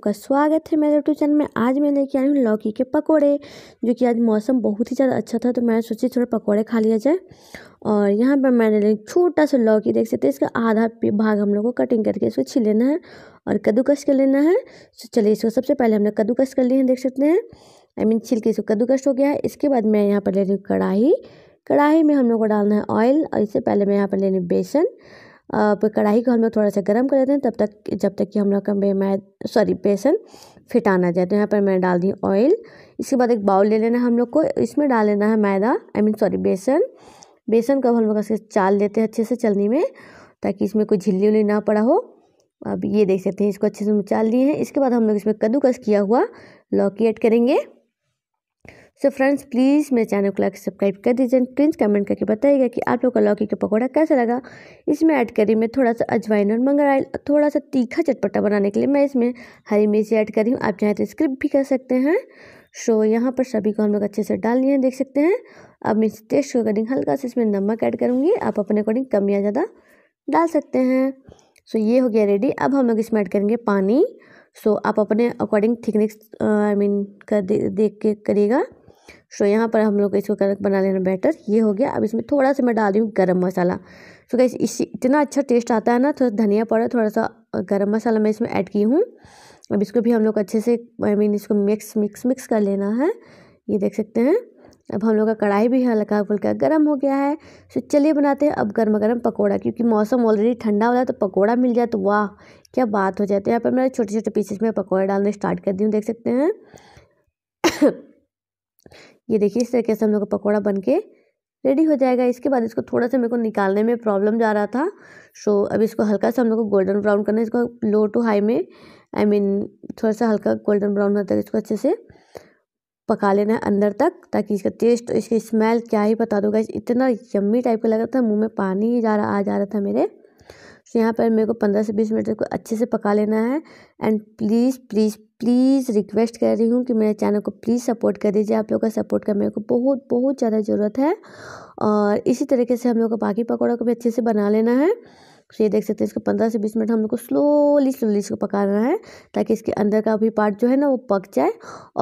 आपका स्वागत है मेरे यूट्यूब चैनल में आज मैं लेके आई हूँ लौकी के पकोड़े जो कि आज मौसम बहुत ही ज़्यादा अच्छा था तो मैंने सोची थोड़ा पकोड़े खा लिया जाए और यहाँ पर मैंने ले छोटा सा लौकी देख सकते हैं इसका आधा भाग हम लोग को कटिंग करके इसको छीन लेना है और कद्दूकस कर लेना है तो चलिए इसको सबसे पहले हमने कद्दूकस कर लिए हैं देख सकते हैं आई मीन छिल के इसको कद्दूकस हो गया है इसके बाद मैं यहाँ पर ले रही हूँ कढ़ाई कढ़ाई में हम लोग को डालना है ऑयल और इससे पहले मैं यहाँ पर ले रही बेसन अब कढ़ाई को हम लोग थोड़ा सा गर्म कर लेते हैं तब तक जब तक कि हम लोग का बेमैद सॉरी बेसन फिटाना जाए तो यहाँ पर मैं डाल दी ऑयल इसके बाद एक बाउल ले लेना है हम लोग को इसमें डाल लेना है मैदा आई मीन सॉरी बेसन बेसन को हम लोग ऐसे चाल लेते हैं अच्छे से चलनी में ताकि इसमें कोई झिल्ली उल्ली ना पड़ा हो अब ये देख सकते हैं इसको अच्छे से हम चाल लिए हैं इसके बाद हम लोग इसमें कद्दूकस किया हुआ लौकी ऐड करेंगे सो फ्रेंड्स प्लीज़ मेरे चैनल को लाइक सब्सक्राइब कर दीजिए प्लीज़ कमेंट करके बताइएगा कि आप लोग का लौकी का पकौड़ा कैसा लगा इसमें ऐड करी मैं थोड़ा सा अजवाइन और मंगर और थोड़ा सा तीखा चटपटा बनाने के लिए मैं इसमें हरी मिर्ची ऐड करी हूँ आप चाहें तो स्क्रिप भी कर सकते हैं सो यहाँ पर सभी को हम लोग अच्छे से डाल लिए हैं देख सकते हैं अब मैं टेस्ट के अकॉर्डिंग हल्का सा इसमें नमक ऐड करूँगी आप अपने अकॉर्डिंग कम या ज़्यादा डाल सकते हैं सो ये हो गया रेडी अब हम लोग इसमें ऐड करेंगे पानी सो आप अपने अकॉर्डिंग थिकनेस आई मीन कर दे देख के करिएगा सो so, यहाँ पर हम लोग इसको कड़क बना लेना बेटर ये हो गया अब इसमें थोड़ा सा मैं डाल दी हूँ गर्म मसाला सो so, इस इतना अच्छा टेस्ट आता है ना थोड़ा धनिया पाउडर थोड़ा सा गर्म मसाला मैं इसमें ऐड की हूँ अब इसको भी हम लोग अच्छे से आई मीन इसको मिक्स मिक्स मिक्स कर लेना है ये देख सकते हैं अब हम लोग का कढ़ाई भी हल्का फुल्का गर्म हो गया है सो चलिए बनाते हैं अब गर्म गर्म पकौड़ा क्योंकि मौसम ऑलरेडी ठंडा हो रहा है तो पकौड़ा मिल जाए तो वाह क्या बात हो जाती है यहाँ पर मैंने छोटे छोटे पीसेस में पकौड़ा डालने स्टार्ट कर दी हूँ देख सकते हैं ये देखिए इस तरीके से हम लोग का पकौड़ा बन के रेडी हो जाएगा इसके बाद इसको थोड़ा सा मेरे को निकालने में प्रॉब्लम जा रहा था सो अब इसको हल्का सा हम लोग को गोल्डन ब्राउन करना है इसको लो टू हाई में आई I मीन mean, थोड़ा सा हल्का गोल्डन ब्राउन होता है इसको अच्छे से पका लेना है अंदर तक ताकि इसका टेस्ट इसकी स्मेल क्या ही बता दूंगा इतना यम्मी टाइप का लग रहा था मुँह में पानी ही जा रहा आ जा रहा था मेरे तो यहाँ पर मेरे को पंद्रह से बीस मिनट को अच्छे से पका लेना है and please please please request कर रही हूँ कि मेरे चैनल को प्लीज़ सपोर्ट कर दीजिए आप लोगों का सपोर्ट का मेरे को बहुत बहुत ज़्यादा ज़रूरत है और इसी तरीके से हम लोग को बाकी पकौड़ा को भी अच्छे से बना लेना है तो ये देख सकते हैं इसको पंद्रह से बीस मिनट हम लोग को स्लोली स्लोली इसको पकाना है ताकि इसके अंदर का भी पार्ट जो है ना वो पक जाए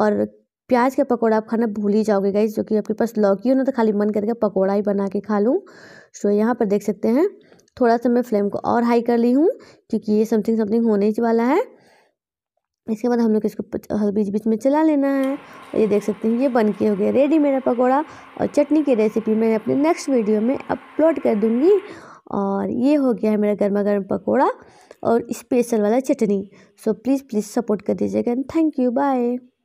और प्याज का पकौड़ा आप खाना भूल ही जाओगे गाइज जो कि आपके पास लौकी हो ना तो खाली मन करके पकौड़ा ही बना के खा लूँ सो तो यहाँ पर देख सकते हैं थोड़ा सा मैं फ्लेम को और हाई कर ली हूँ क्योंकि ये समथिंग समथिंग होने वाला है इसके बाद हम लोग इसको बीच बीच में चला लेना है और ये देख सकते हैं ये बन के हो गया रेडी मेरा पकौड़ा और चटनी की रेसिपी मैं अपने नेक्स्ट वीडियो में अपलोड कर दूँगी और ये हो गया है मेरा गर्मा गर्म पकौड़ा और स्पेशल वाला chutney so please please support कर दीजिएगा एंड थैंक यू बाय